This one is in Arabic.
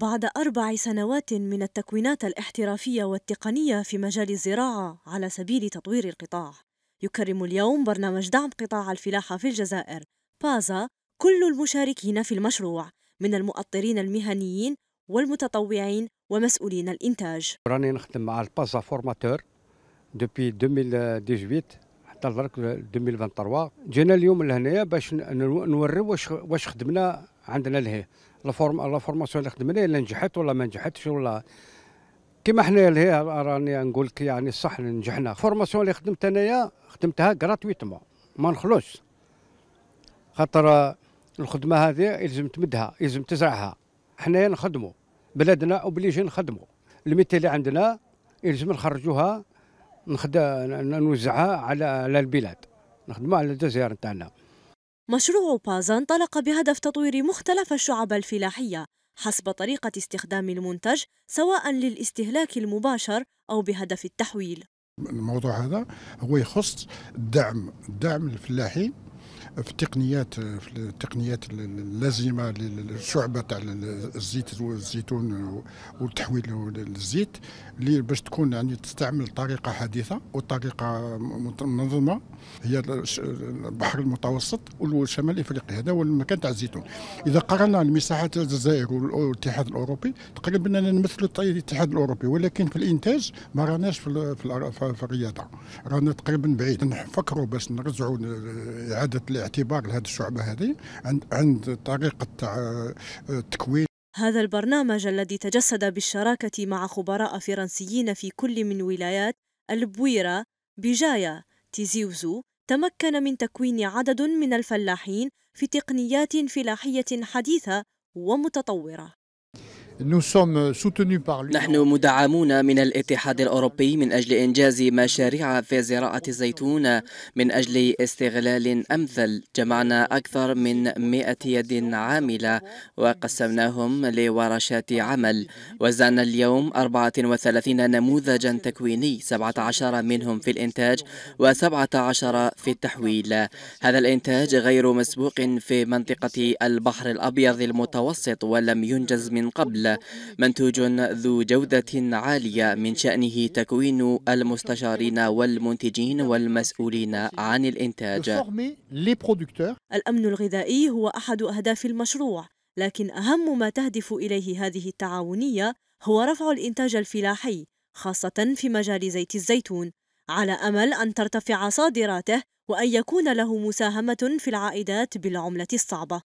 بعد أربع سنوات من التكوينات الاحترافية والتقنية في مجال الزراعة على سبيل تطوير القطاع، يكرم اليوم برنامج دعم قطاع الفلاحة في الجزائر بازا كل المشاركين في المشروع من المؤطرين المهنيين والمتطوعين ومسؤولين الإنتاج. راني نخدم مع البازا فورماتور دوبي 2018 حتى درك 2023 جينا اليوم لهنايا باش نوريو واش واش خدمنا عندنا لهي لا فورماسيون اللي خدمنا الا نجحت ولا ما نجحتش ولا كيما حنا لهي راني نقول لك يعني صح نجحنا فورماسيون اللي خدمت انايا خدمتها غراتويتمون ما نخلوش خاطر الخدمه هذه يلزم تمدها يلزم تزرعها حنايا نخدموا بلادنا اوبليجي نخدموا الميتي اللي عندنا يلزم نخرجوها نخد... نوزعها على على البلاد نخدمها على الجزائر نتاعنا مشروع بازا انطلق بهدف تطوير مختلف الشعب الفلاحية حسب طريقة استخدام المنتج سواء للاستهلاك المباشر أو بهدف التحويل الموضوع هذا هو يخص دعم دعم الفلاحين في التقنيات في التقنيات اللازمه للشعبه تاع الزيت الزيتون والتحويل للزيت اللي باش تكون يعني تستعمل طريقه حديثه وطريقه منظمه هي البحر المتوسط وشمال افريقيا هذا هو المكان تاع الزيتون اذا قارنا المساحه تاع الجزائر والاتحاد الاوروبي تقريبا نمثلوا الاتحاد الاوروبي ولكن في الانتاج ما راناش في الرياضه رانا تقريبا بعيد نفكروا باش نرجعوا اعاده عادة الاعتبار لهذه الشعبة هذه عند عند طريقة تكوين هذا البرنامج الذي تجسد بالشراكة مع خبراء فرنسيين في كل من ولايات البويرة، بجايا تيزيوزو، تمكن من تكوين عدد من الفلاحين في تقنيات فلاحية حديثة ومتطورة Euh, نحن مدعمون من الاتحاد الأوروبي من أجل إنجاز مشاريع في زراعة الزيتون من أجل استغلال أمثل جمعنا أكثر من 100 يد عاملة وقسمناهم لورشات عمل وزعنا اليوم 34 نموذجا تكويني 17 منهم في الإنتاج و17 في التحويل هذا الإنتاج غير مسبوق في منطقة البحر الأبيض المتوسط ولم ينجز من قبل العمل منتوج ذو جودة عالية من شأنه تكوين المستشارين والمنتجين والمسؤولين عن الإنتاج الأمن الغذائي هو أحد أهداف المشروع لكن أهم ما تهدف إليه هذه التعاونية هو رفع الإنتاج الفلاحي خاصة في مجال زيت الزيتون على أمل أن ترتفع صادراته وأن يكون له مساهمة في العائدات بالعملة الصعبة